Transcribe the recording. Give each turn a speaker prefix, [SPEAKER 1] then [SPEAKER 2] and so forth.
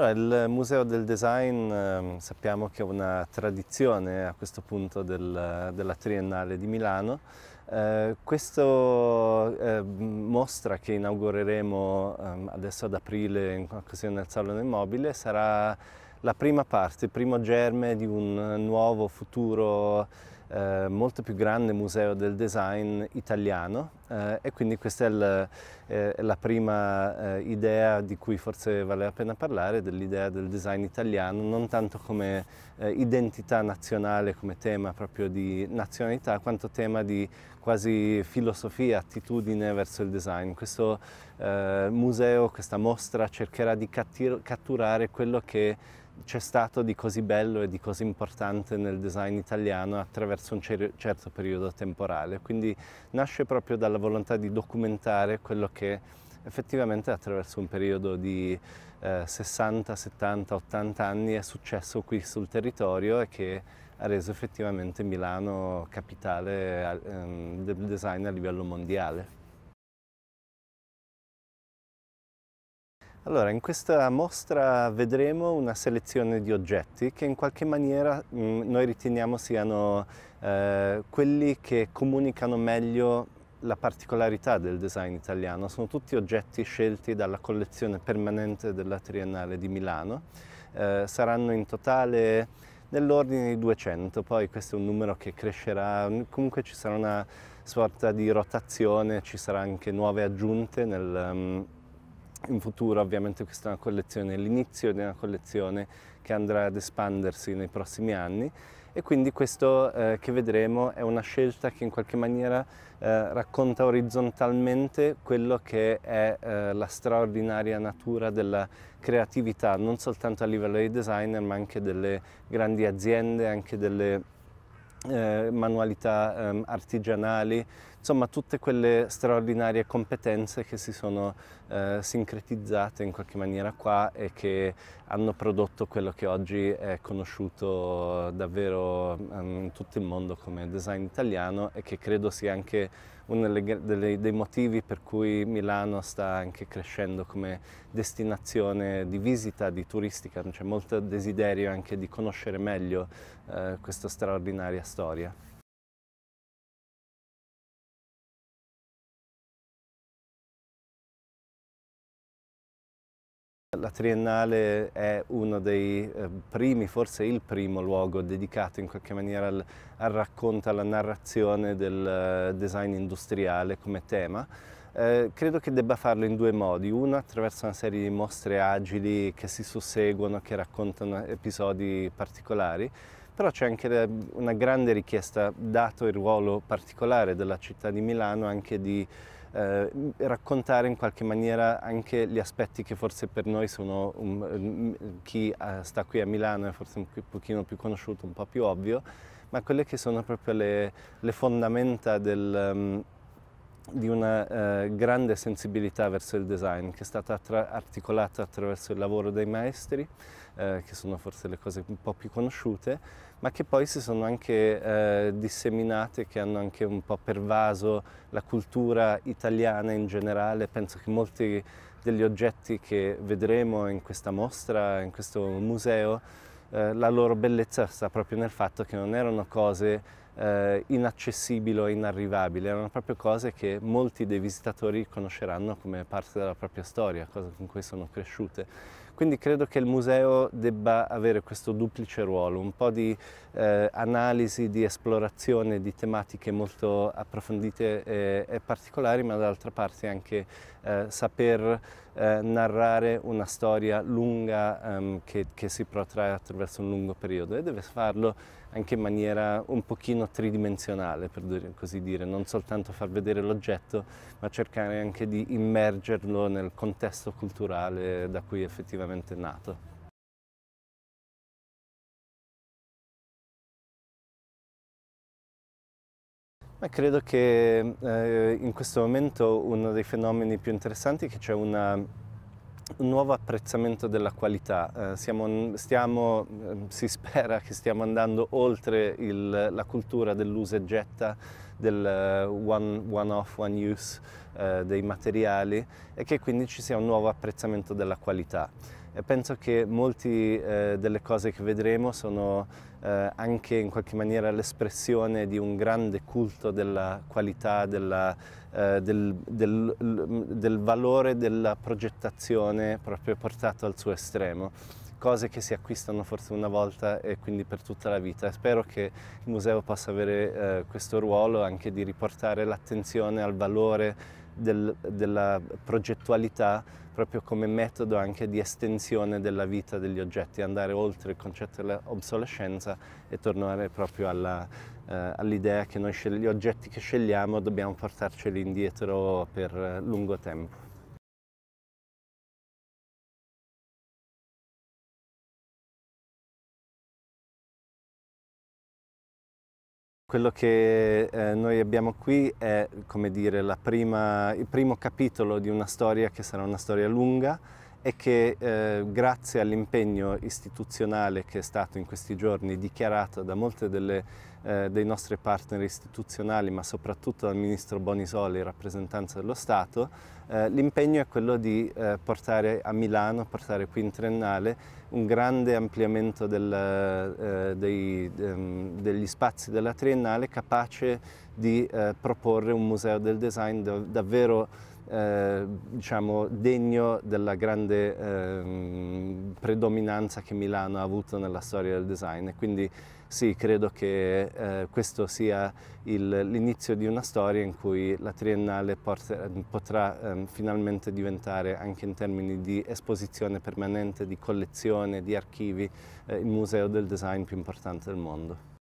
[SPEAKER 1] Allora, il Museo del Design ehm, sappiamo che è una tradizione a questo punto del, della Triennale di Milano. Eh, questo eh, mostra che inaugureremo ehm, adesso ad aprile in occasione del Salone Immobile sarà la prima parte, il primo germe di un nuovo futuro eh, molto più grande museo del design italiano eh, e quindi questa è la, eh, la prima eh, idea di cui forse vale la pena parlare, dell'idea del design italiano, non tanto come eh, identità nazionale, come tema proprio di nazionalità, quanto tema di quasi filosofia, attitudine verso il design. Questo eh, museo, questa mostra cercherà di catturare quello che c'è stato di così bello e di così importante nel design italiano attraverso un cer certo periodo temporale, quindi nasce proprio dalla volontà di documentare quello che effettivamente attraverso un periodo di eh, 60, 70, 80 anni è successo qui sul territorio e che ha reso effettivamente Milano capitale eh, del design a livello mondiale. Allora, in questa mostra vedremo una selezione di oggetti che in qualche maniera mh, mm, noi riteniamo siano eh, quelli che comunicano meglio la particolarità del design italiano. Sono tutti oggetti scelti dalla collezione permanente della Triennale di Milano. Eh, saranno in totale nell'ordine di 200, poi questo è un numero che crescerà, comunque ci sarà una sorta di rotazione, ci saranno anche nuove aggiunte nel... Um, in futuro ovviamente questa è una collezione, l'inizio di una collezione che andrà ad espandersi nei prossimi anni e quindi questo eh, che vedremo è una scelta che in qualche maniera eh, racconta orizzontalmente quello che è eh, la straordinaria natura della creatività, non soltanto a livello di designer ma anche delle grandi aziende, anche delle eh, manualità ehm, artigianali, insomma tutte quelle straordinarie competenze che si sono eh, sincretizzate in qualche maniera qua e che hanno prodotto quello che oggi è conosciuto davvero ehm, in tutto il mondo come design italiano e che credo sia anche uno dei motivi per cui Milano sta anche crescendo come destinazione di visita, di turistica, c'è molto desiderio anche di conoscere meglio eh, questa straordinaria storia. La Triennale è uno dei eh, primi, forse il primo luogo dedicato in qualche maniera al, al racconto, alla narrazione del eh, design industriale come tema. Eh, credo che debba farlo in due modi, uno attraverso una serie di mostre agili che si susseguono, che raccontano episodi particolari, però c'è anche eh, una grande richiesta, dato il ruolo particolare della città di Milano, anche di eh, raccontare in qualche maniera anche gli aspetti che forse per noi sono, um, chi uh, sta qui a Milano è forse un pochino più conosciuto, un po' più ovvio, ma quelle che sono proprio le, le fondamenta del... Um, di una eh, grande sensibilità verso il design che è stata attra articolata attraverso il lavoro dei maestri, eh, che sono forse le cose un po' più conosciute, ma che poi si sono anche eh, disseminate, che hanno anche un po' pervaso la cultura italiana in generale. Penso che molti degli oggetti che vedremo in questa mostra, in questo museo, eh, la loro bellezza sta proprio nel fatto che non erano cose eh, inaccessibili o inarrivabili, erano proprio cose che molti dei visitatori conosceranno come parte della propria storia, cose con cui sono cresciute quindi credo che il museo debba avere questo duplice ruolo, un po' di eh, analisi, di esplorazione di tematiche molto approfondite e, e particolari, ma dall'altra parte anche eh, saper eh, narrare una storia lunga ehm, che, che si protrae attraverso un lungo periodo e deve farlo anche in maniera un pochino tridimensionale, per così dire, non soltanto far vedere l'oggetto, ma cercare anche di immergerlo nel contesto culturale da cui è effettivamente nato. Ma credo che eh, in questo momento uno dei fenomeni più interessanti è che c'è una un nuovo apprezzamento della qualità. Eh, siamo, stiamo, ehm, si spera che stiamo andando oltre il, la cultura dell'usa e getta, del eh, one, one off, one use eh, dei materiali e che quindi ci sia un nuovo apprezzamento della qualità e penso che molte eh, delle cose che vedremo sono eh, anche in qualche maniera l'espressione di un grande culto della qualità, della, eh, del, del, del valore della progettazione proprio portato al suo estremo cose che si acquistano forse una volta e quindi per tutta la vita. Spero che il museo possa avere eh, questo ruolo anche di riportare l'attenzione al valore del, della progettualità proprio come metodo anche di estensione della vita degli oggetti, andare oltre il concetto dell'obsolescenza e tornare proprio eh, all'idea che noi gli oggetti che scegliamo dobbiamo portarceli indietro per eh, lungo tempo. Quello che eh, noi abbiamo qui è, come dire, prima, il primo capitolo di una storia che sarà una storia lunga, è che eh, grazie all'impegno istituzionale che è stato in questi giorni dichiarato da molti eh, dei nostri partner istituzionali, ma soprattutto dal Ministro Bonisoli rappresentante dello Stato, eh, l'impegno è quello di eh, portare a Milano, portare qui in Triennale, un grande ampliamento del, eh, dei, ehm, degli spazi della Triennale capace di eh, proporre un museo del design dav davvero eh, diciamo, degno della grande ehm, predominanza che Milano ha avuto nella storia del design. Quindi sì, credo che eh, questo sia l'inizio di una storia in cui la Triennale porterà, potrà ehm, finalmente diventare, anche in termini di esposizione permanente, di collezione, di archivi, eh, il museo del design più importante del mondo.